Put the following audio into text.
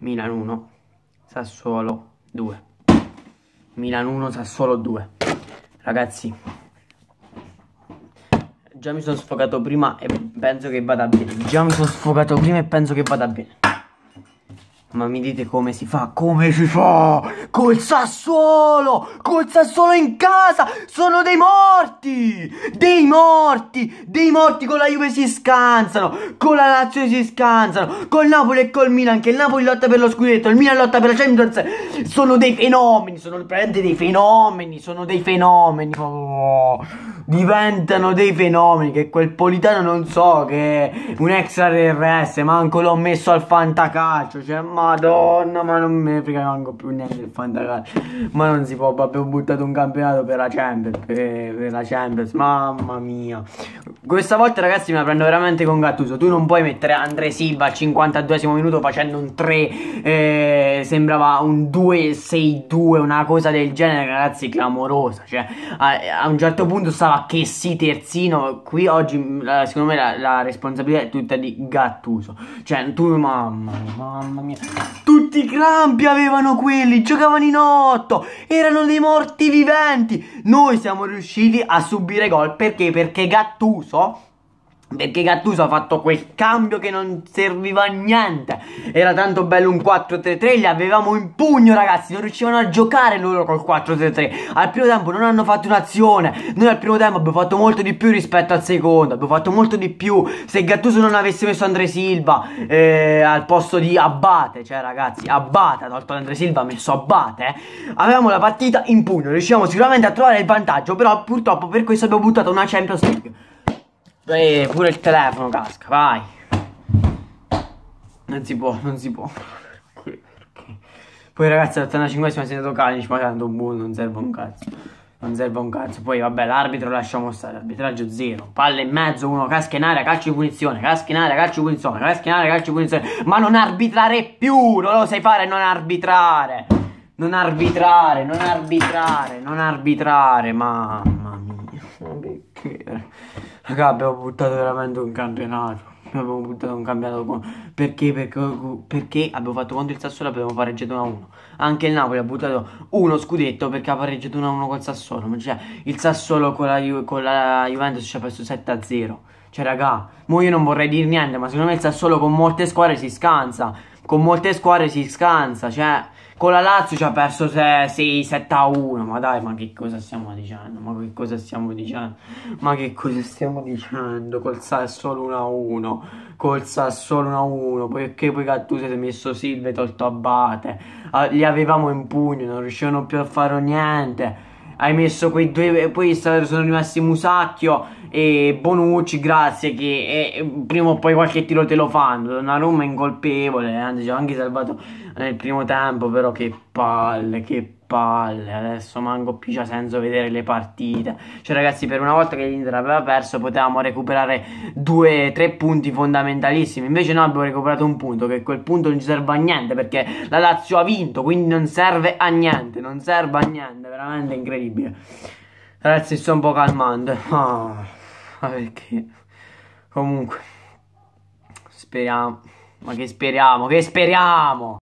Milan 1, Sassuolo 2. Milan 1, Sassuolo 2. Ragazzi, già mi sono sfogato prima e penso che vada bene. Già mi sono sfogato prima e penso che vada bene. Ma mi dite come si fa? Come si fa? Col Sassuolo! Col Sassuolo in casa! Sono dei morti! Dei morti! Dei morti con la Juve si scansano! Con la Lazio si scansano! Col Napoli e col Milan che il Napoli lotta per lo scudetto, il Milan lotta per la Champions! Sono dei fenomeni, sono veramente dei fenomeni, sono dei fenomeni! Oh diventano dei fenomeni che quel Politano non so che è un RS manco l'ho messo al fantacalcio cioè madonna ma non me ne frega manco più niente il fantacalcio ma non si può proprio buttato un campionato per la Champions per, per la Champions mamma mia questa volta ragazzi me la prendo veramente con Gattuso tu non puoi mettere Andre Silva al 52esimo minuto facendo un 3 eh, sembrava un 2-6-2 una cosa del genere ragazzi clamorosa cioè a, a un certo punto stava che si terzino, qui oggi mm, secondo me la, la, responsabilità è tutta di Gattuso. Cioè, tu, mamma mia, mamma mia. Tutti i crampi avevano quelli, giocavano in otto, erano dei morti viventi. Noi siamo riusciti a subire gol perché? Perché Gattuso perché Gattuso ha fatto quel cambio che non serviva a niente Era tanto bello un 4-3-3 Li avevamo in pugno ragazzi Non riuscivano a giocare loro col 4-3-3 Al primo tempo non hanno fatto un'azione Noi al primo tempo abbiamo fatto molto di più rispetto al secondo Abbiamo fatto molto di più Se Gattuso non avesse messo Andre Silva eh, Al posto di Abate Cioè ragazzi Abate ha tolto Andre Silva ha messo Abate eh. Avevamo la partita in pugno Riuscivamo sicuramente a trovare il vantaggio Però purtroppo per questo abbiamo buttato una Champions League e pure il telefono casca, vai. Non si può, non si può. Poi ragazzi all'85esima si è dato Kalinic, ma tanto buon, non serve un cazzo. Non serve un cazzo. Poi vabbè, l'arbitro lasciamo stare, arbitraggio zero. Palle in mezzo, uno casca in aria, calcio di punizione, casca in aria, calcio di punizione, casca in aria, calcio di punizione. Ma non arbitrare più, non lo sai fare non arbitrare. Non arbitrare, non arbitrare, non arbitrare, mamma mia. Perché? Raga, abbiamo buttato veramente un campionato. Abbiamo buttato un campionato con... perché, perché, perché abbiamo fatto contro il Sassuolo e abbiamo pareggiato 1-1. Anche il Napoli ha buttato uno scudetto perché ha pareggiato 1-1 col Sassuolo. Ma cioè, il Sassuolo con la, Ju con la Juventus ci ha perso 7-0. Cioè, raga, mo io non vorrei dire niente, ma secondo me il Sassuolo con molte squadre si scansa. Con molte squadre si scansa, cioè... Con la Lazio ci ha perso 6-7 a 1. Ma dai, ma che cosa stiamo dicendo? Ma che cosa stiamo dicendo? Ma che cosa stiamo dicendo? Col Sassuolo 1 a 1. Col Sassuolo 1 a 1. Perché poi Gattuso si è messo Silve tolto Abate. Ah, li avevamo in pugno, non riuscivano più a fare niente hai messo quei due, poi sono rimasti Musacchio e Bonucci, grazie che eh, prima o poi qualche tiro te lo fanno, una Roma incolpevole, eh, anzi ho anche salvato nel primo tempo, però che palle, che palle palle, adesso manco più c'ha senso vedere le partite. Cioè ragazzi, per una volta che l'Inter aveva perso potevamo recuperare due, tre punti fondamentalissimi. Invece no, abbiamo recuperato un punto, che quel punto non ci serve a niente perché la Lazio ha vinto, quindi non serve a niente, non serve a niente, veramente incredibile. Ragazzi, sto un po' calmando. Oh, perché comunque speriamo, ma che speriamo, che speriamo!